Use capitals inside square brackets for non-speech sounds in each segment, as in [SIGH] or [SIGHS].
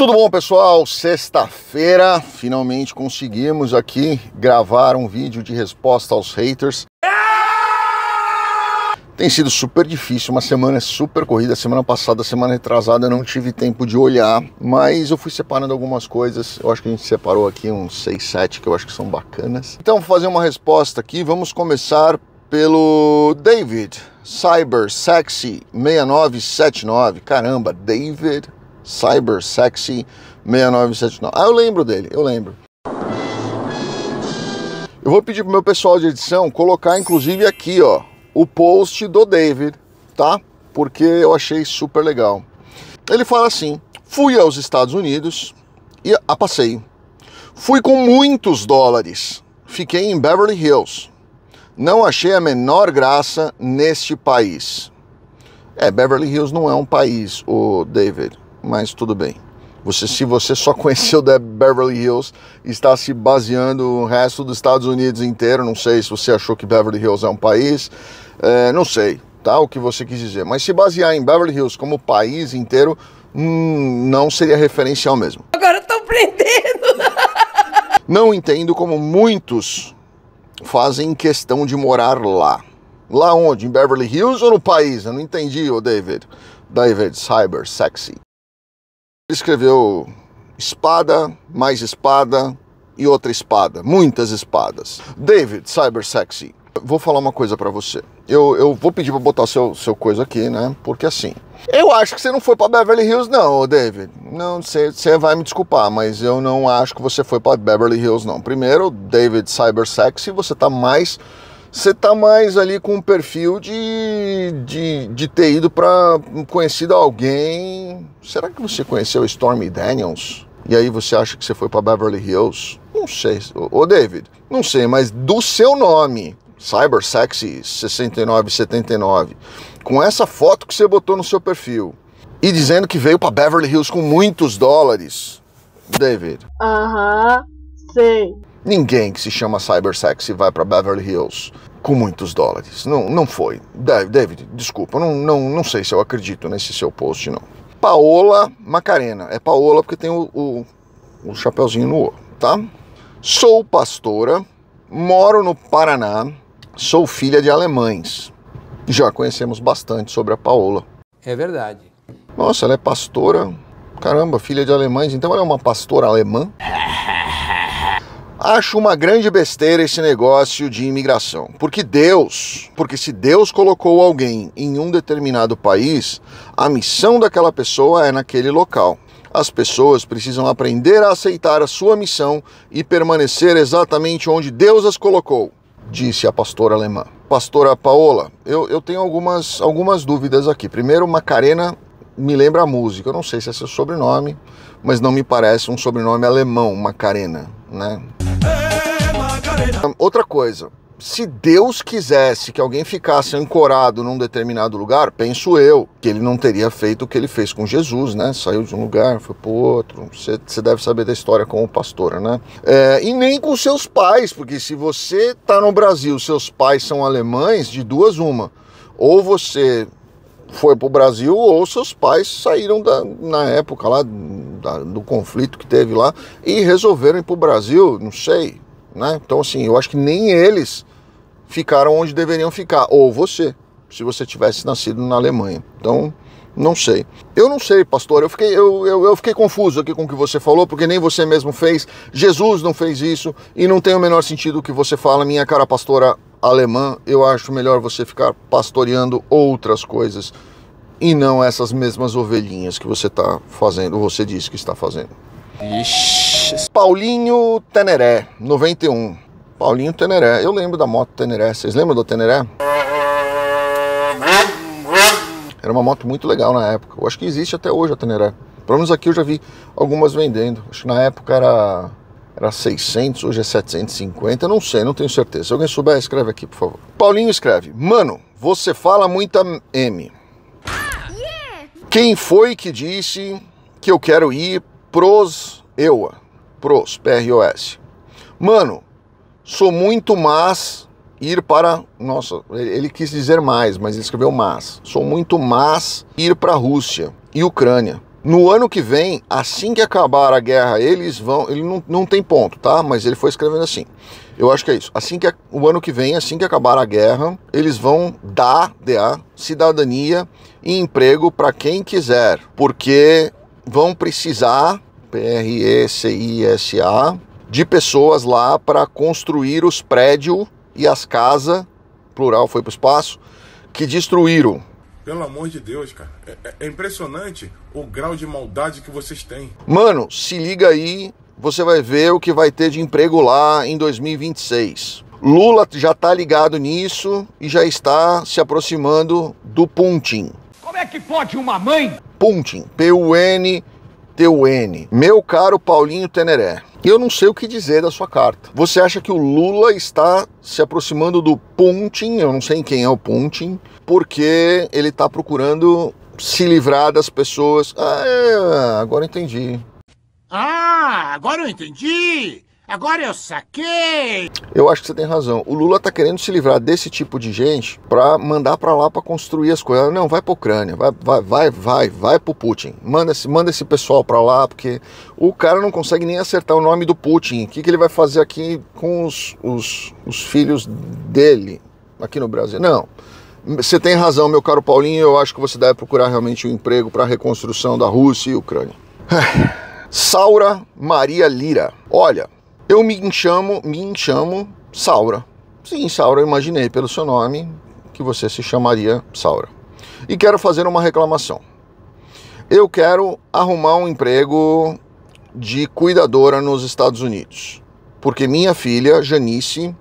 Tudo bom, pessoal? Sexta-feira, finalmente conseguimos aqui gravar um vídeo de resposta aos haters. Tem sido super difícil, uma semana é super corrida, semana passada, semana retrasada, eu não tive tempo de olhar, mas eu fui separando algumas coisas, eu acho que a gente separou aqui uns 6, 7 que eu acho que são bacanas. Então vou fazer uma resposta aqui, vamos começar pelo David Cyber Sexy 6979. Caramba, David Cyber Sexy 6979. Ah, eu lembro dele, eu lembro. Eu vou pedir pro meu pessoal de edição colocar inclusive aqui, ó, o post do David, tá? Porque eu achei super legal. Ele fala assim: "Fui aos Estados Unidos e a passeio. Fui com muitos dólares. Fiquei em Beverly Hills. Não achei a menor graça neste país." É, Beverly Hills não é um país, o David mas tudo bem. Você, se você só [LAUGHS] conheceu Beverly Hills e está se baseando no resto dos Estados Unidos inteiro, não sei se você achou que Beverly Hills é um país, é, não sei, tá? O que você quis dizer. Mas se basear em Beverly Hills como país inteiro, hum, não seria referencial mesmo. Agora estou prendendo! [LAUGHS] não entendo como muitos fazem questão de morar lá. Lá onde? Em Beverly Hills ou no país? Eu não entendi, o David. David, cyber, sexy escreveu espada, mais espada e outra espada, muitas espadas. David, Cyber Sexy, vou falar uma coisa para você. Eu, eu vou pedir para botar seu, seu coisa aqui, né? Porque assim, eu acho que você não foi para Beverly Hills, não, David. Não, você, você vai me desculpar, mas eu não acho que você foi para Beverly Hills, não. Primeiro, David Cybersexy você tá mais você tá mais ali com um perfil de, de, de ter ido para conhecido alguém. Será que você conheceu Stormy Daniels? E aí você acha que você foi para Beverly Hills? Não sei. Ô David, não sei, mas do seu nome, Cyber Sexy 6979, com essa foto que você botou no seu perfil e dizendo que veio para Beverly Hills com muitos dólares, David. Aham, uh -huh. sei. Ninguém que se chama cybersexy vai para Beverly Hills com muitos dólares. Não, não foi. David, desculpa, não, não, não sei se eu acredito nesse seu post, não. Paola Macarena. É Paola porque tem o, o, o chapéuzinho no ouro, tá? Sou pastora, moro no Paraná, sou filha de alemães. Já conhecemos bastante sobre a Paola. É verdade. Nossa, ela é pastora. Caramba, filha de alemães, então ela é uma pastora alemã? [LAUGHS] Acho uma grande besteira esse negócio de imigração. Porque Deus, porque se Deus colocou alguém em um determinado país, a missão daquela pessoa é naquele local. As pessoas precisam aprender a aceitar a sua missão e permanecer exatamente onde Deus as colocou, disse a pastora alemã. Pastora Paola, eu, eu tenho algumas, algumas dúvidas aqui. Primeiro, Macarena me lembra a música. Eu não sei se é seu sobrenome, mas não me parece um sobrenome alemão, Macarena, né? Outra coisa, se Deus quisesse que alguém ficasse ancorado num determinado lugar, penso eu que ele não teria feito o que ele fez com Jesus, né? Saiu de um lugar, foi para outro. Você deve saber da história como pastora, né? É, e nem com seus pais, porque se você está no Brasil, seus pais são alemães, de duas uma. Ou você foi para o Brasil ou seus pais saíram da, na época lá da, do conflito que teve lá e resolveram ir para o Brasil, não sei, né? Então, assim, eu acho que nem eles ficaram onde deveriam ficar, ou você, se você tivesse nascido na Alemanha. Então, não sei. Eu não sei, pastor. Eu fiquei, eu, eu, eu, fiquei confuso aqui com o que você falou, porque nem você mesmo fez. Jesus não fez isso. E não tem o menor sentido o que você fala, minha cara pastora alemã. Eu acho melhor você ficar pastoreando outras coisas e não essas mesmas ovelhinhas que você está fazendo, você disse que está fazendo. Ixi. Paulinho Teneré, 91. Paulinho Teneré. Eu lembro da moto Teneré. Vocês lembram do Teneré? Era uma moto muito legal na época. Eu acho que existe até hoje a Teneré. Pelo menos aqui eu já vi algumas vendendo. Acho que na época era, era 600, hoje é 750. Não sei, não tenho certeza. Se alguém souber, escreve aqui, por favor. Paulinho escreve: Mano, você fala muita M. Quem foi que disse que eu quero ir pros EUA? pros, PROS. Mano, sou muito mas ir para. Nossa, ele quis dizer mais, mas ele escreveu mas. Sou muito mas ir para a Rússia e Ucrânia. No ano que vem, assim que acabar a guerra, eles vão. Ele não, não tem ponto, tá? Mas ele foi escrevendo assim. Eu acho que é isso. Assim que o ano que vem, assim que acabar a guerra, eles vão dar DA cidadania e emprego para quem quiser, porque vão precisar PRECISA, de pessoas lá para construir os prédios e as casas, plural foi para o espaço, que destruíram. Pelo amor de Deus, cara. É, é, é impressionante o grau de maldade que vocês têm. Mano, se liga aí, você vai ver o que vai ter de emprego lá em 2026. Lula já está ligado nisso e já está se aproximando do Puntin. Como é que pode uma mãe? Puntin, P-U-N teu N. Meu caro Paulinho Teneré, eu não sei o que dizer da sua carta. Você acha que o Lula está se aproximando do Putin, eu não sei quem é o Putin, porque ele está procurando se livrar das pessoas. Ah, é, agora entendi. Ah, agora eu entendi! Agora eu saquei! Eu acho que você tem razão. O Lula tá querendo se livrar desse tipo de gente para mandar para lá para construir as coisas. Não, vai pra Ucrânia, vai, vai, vai, vai, vai pro Putin. Manda esse, manda esse pessoal para lá, porque o cara não consegue nem acertar o nome do Putin. O que, que ele vai fazer aqui com os, os, os filhos dele aqui no Brasil? Não. Você tem razão, meu caro Paulinho. Eu acho que você deve procurar realmente um emprego para a reconstrução da Rússia e Ucrânia. [SIGHS] Saura Maria Lira. Olha, eu me chamo, me chamo Saura. Sim, Saura, imaginei pelo seu nome que você se chamaria Saura. E quero fazer uma reclamação. Eu quero arrumar um emprego de cuidadora nos Estados Unidos, porque minha filha Janice,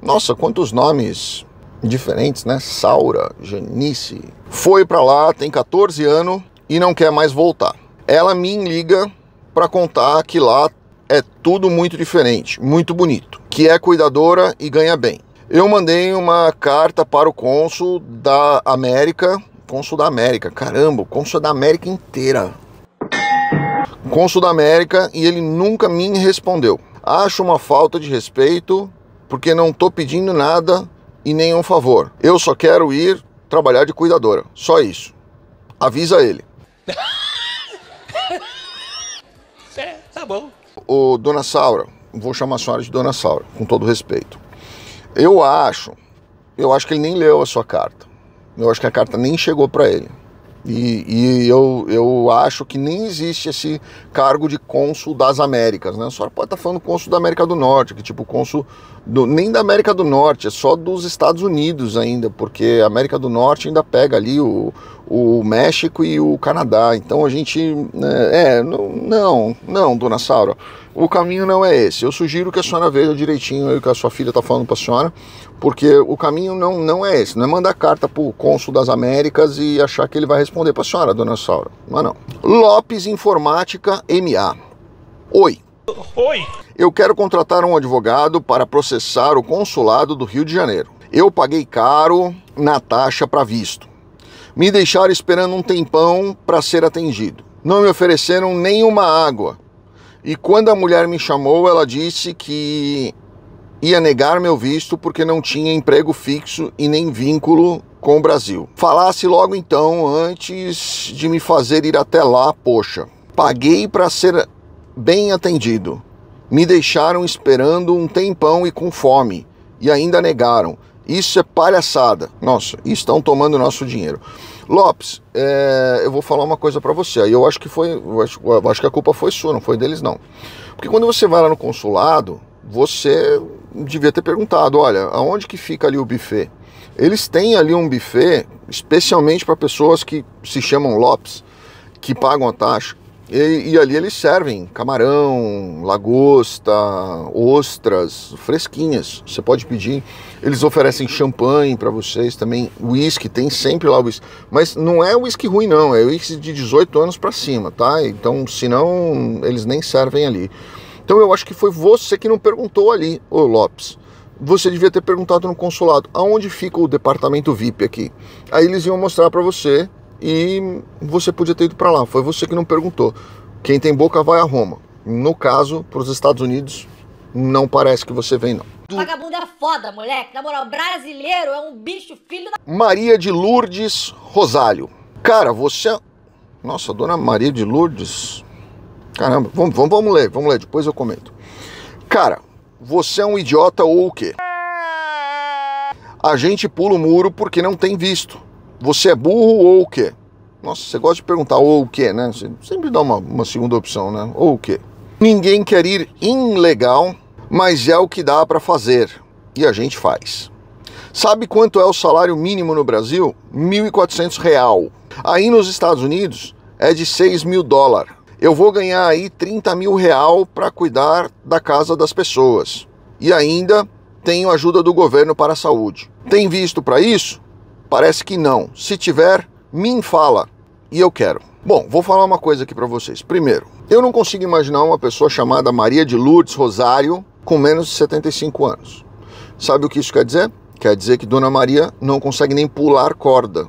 nossa, quantos nomes diferentes, né? Saura, Janice, foi para lá, tem 14 anos e não quer mais voltar. Ela me liga para contar que lá é tudo muito diferente, muito bonito, que é cuidadora e ganha bem. Eu mandei uma carta para o cônsul da América, cônsul da América, caramba, cônsul é da América inteira. Cônsul da América e ele nunca me respondeu. Acho uma falta de respeito, porque não tô pedindo nada e nenhum favor. Eu só quero ir trabalhar de cuidadora, só isso. Avisa ele. [LAUGHS] é, tá bom o Dona Saura, vou chamar a senhora de Dona Saura, com todo respeito. Eu acho, eu acho que ele nem leu a sua carta. Eu acho que a carta nem chegou para ele. E, e, eu, eu acho que nem existe esse cargo de cônsul das Américas, né? A senhora pode estar tá falando cônsul da América do Norte, que tipo cônsul do, nem da América do Norte, é só dos Estados Unidos ainda, porque a América do Norte ainda pega ali o, o México e o Canadá. Então a gente. Né, é, é não, não, dona Saura, o caminho não é esse. Eu sugiro que a senhora veja direitinho o que a sua filha está falando para a senhora, porque o caminho não, não é esse. Não é mandar carta para o cônsul das Américas e achar que ele vai responder para a senhora, dona Saura. Mas é não. Lopes Informática MA. Oi. Oi. Eu quero contratar um advogado para processar o consulado do Rio de Janeiro. Eu paguei caro na taxa para visto me deixaram esperando um tempão para ser atendido. Não me ofereceram nenhuma água. E quando a mulher me chamou, ela disse que ia negar meu visto porque não tinha emprego fixo e nem vínculo com o Brasil. Falasse logo então, antes de me fazer ir até lá, poxa. Paguei para ser bem atendido. Me deixaram esperando um tempão e com fome. E ainda negaram. Isso é palhaçada. Nossa, estão tomando nosso dinheiro. Lopes, é, eu vou falar uma coisa para você. Aí eu acho que foi, eu acho, eu acho que a culpa foi sua, não foi deles não. Porque quando você vai lá no consulado, você devia ter perguntado, olha, aonde que fica ali o buffet? Eles têm ali um buffet especialmente para pessoas que se chamam Lopes, que pagam a taxa. E, e, ali eles servem camarão, lagosta, ostras fresquinhas. Você pode pedir. Eles oferecem champanhe para vocês também, Whisky tem sempre lá o whisky. Mas não é whisky ruim não, é whisky de 18 anos para cima, tá? Então, senão eles nem servem ali. Então eu acho que foi você que não perguntou ali, ô Lopes você devia ter perguntado no consulado aonde fica o departamento VIP aqui. Aí eles iam mostrar para você e você podia ter ido para lá. Foi você que não perguntou. Quem tem boca vai a Roma. No caso, para os Estados Unidos, não parece que você vem, não. Vagabundo é foda, moleque. Na moral, brasileiro é um bicho filho da. Maria de Lourdes Rosário. Cara, você. É- Nossa, dona Maria de Lourdes. Caramba, vamos, vamos, vamos ler, vamos ler, depois eu comento. Cara, você é um idiota ou o quê? A gente pula o muro porque não tem visto. Você é burro ou o quê? Nossa, você gosta de perguntar ou o quê, né? Você sempre dá uma, uma segunda opção, né? Ou o quê? Ninguém quer ir ilegal, mas é o que dá para fazer. E a gente faz. Sabe quanto é o salário mínimo no Brasil? R$ 1.400. Real. Aí nos Estados Unidos é de 6 mil dólares. Eu vou ganhar aí 30 mil real para cuidar da casa das pessoas. E ainda tenho ajuda do governo para a saúde. Tem visto para isso? Parece que não. Se tiver, me fala e eu quero. Bom, vou falar uma coisa aqui para vocês. Primeiro, eu não consigo imaginar uma pessoa chamada Maria de Lourdes Rosário com menos de 75 anos. Sabe o que isso quer dizer? Quer dizer que Dona Maria não consegue nem pular corda.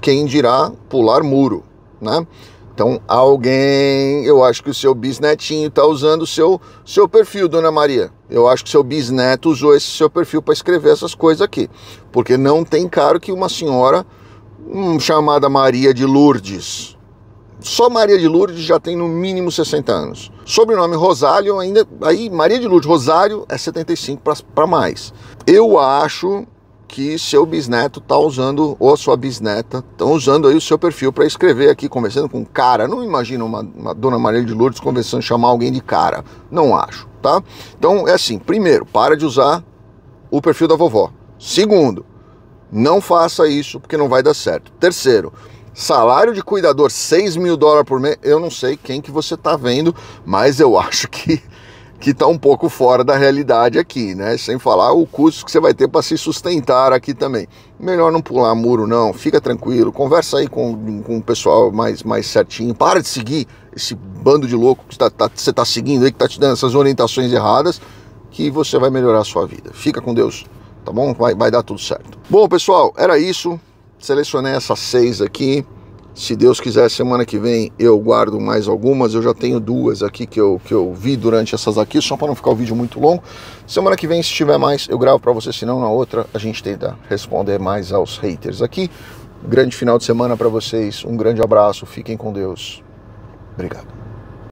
Quem dirá pular muro, né? Então, alguém, eu acho que o seu bisnetinho está usando o seu, seu perfil, dona Maria. Eu acho que seu bisneto usou esse seu perfil para escrever essas coisas aqui. Porque não tem caro que uma senhora hum, chamada Maria de Lourdes. Só Maria de Lourdes já tem no mínimo 60 anos. Sobrenome Rosário ainda. Aí, Maria de Lourdes Rosário é 75 para mais. Eu acho que seu bisneto está usando, ou a sua bisneta, estão tá usando aí o seu perfil para escrever aqui, conversando com um cara. Não imagina uma, uma, dona Maria de Lourdes conversando, chamar alguém de cara. Não acho, tá? Então é assim: primeiro, para de usar o perfil da vovó. Segundo, não faça isso porque não vai dar certo. Terceiro, Salário de cuidador, 6 mil dólares por mês. Eu não sei quem que você está vendo, mas eu [LAUGHS] acho que que está um pouco fora da realidade aqui, né? Sem falar o custo que você vai ter para se sustentar aqui também. Melhor não pular muro, não. Fica tranquilo, conversa aí com, com o pessoal mais, mais certinho. Para de seguir esse bando de louco que tá, tá, você está seguindo aí, que está te dando essas orientações erradas, que você vai melhorar a sua vida. Fica com Deus, tá bom? Vai, vai dar tudo certo. Bom, pessoal, era isso. Selecionei essas seis aqui. Se Deus quiser, semana que vem eu guardo mais algumas. Eu já tenho duas aqui que eu, que eu vi durante essas aqui, só para não ficar o vídeo muito longo. Semana que vem, se tiver mais, eu gravo para você. Se não, na outra, a gente tenta responder mais aos haters aqui. Grande final de semana para vocês. Um grande abraço. Fiquem com Deus. Obrigado.